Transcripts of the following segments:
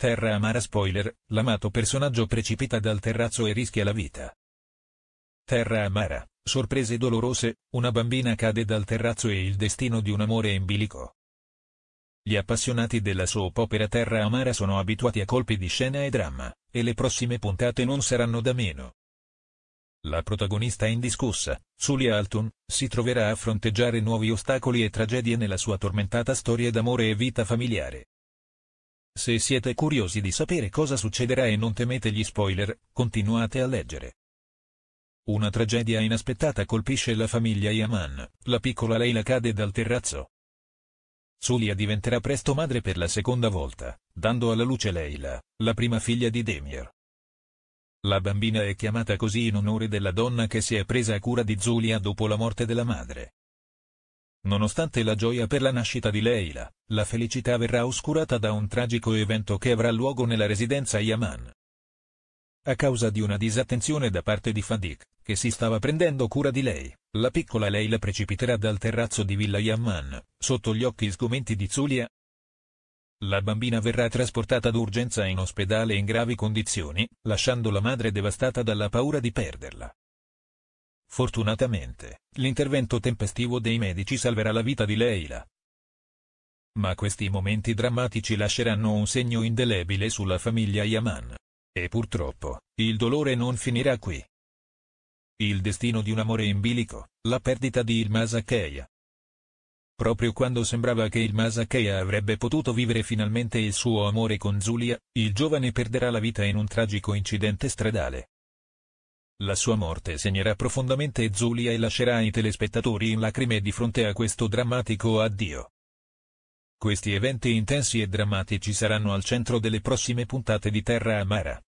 Terra amara spoiler, l'amato personaggio precipita dal terrazzo e rischia la vita. Terra amara, sorprese dolorose, una bambina cade dal terrazzo e il destino di un amore in bilico. Gli appassionati della soap opera Terra amara sono abituati a colpi di scena e dramma, e le prossime puntate non saranno da meno. La protagonista indiscussa, Sulia Alton, si troverà a fronteggiare nuovi ostacoli e tragedie nella sua tormentata storia d'amore e vita familiare. Se siete curiosi di sapere cosa succederà e non temete gli spoiler, continuate a leggere. Una tragedia inaspettata colpisce la famiglia Yaman, la piccola Leila cade dal terrazzo. Zulia diventerà presto madre per la seconda volta, dando alla luce Leila, la prima figlia di Demir. La bambina è chiamata così in onore della donna che si è presa a cura di Zulia dopo la morte della madre. Nonostante la gioia per la nascita di Leila, la felicità verrà oscurata da un tragico evento che avrà luogo nella residenza Yaman. A causa di una disattenzione da parte di Fadik, che si stava prendendo cura di lei, la piccola Leila precipiterà dal terrazzo di Villa Yaman, sotto gli occhi sgomenti di Zulia. La bambina verrà trasportata d'urgenza in ospedale in gravi condizioni, lasciando la madre devastata dalla paura di perderla. Fortunatamente, l'intervento tempestivo dei medici salverà la vita di Leila. Ma questi momenti drammatici lasceranno un segno indelebile sulla famiglia Yaman. E purtroppo, il dolore non finirà qui. Il destino di un amore in bilico, la perdita di Ilmaz Akeya. Proprio quando sembrava che Ilmaz Akeya avrebbe potuto vivere finalmente il suo amore con Zulia, il giovane perderà la vita in un tragico incidente stradale. La sua morte segnerà profondamente Zulia e lascerà i telespettatori in lacrime di fronte a questo drammatico addio. Questi eventi intensi e drammatici saranno al centro delle prossime puntate di Terra Amara.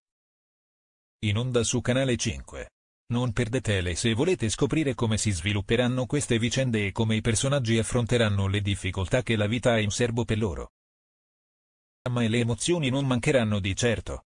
In onda su Canale 5. Non perdetele se volete scoprire come si svilupperanno queste vicende e come i personaggi affronteranno le difficoltà che la vita ha in serbo per loro. Ma le emozioni non mancheranno di certo.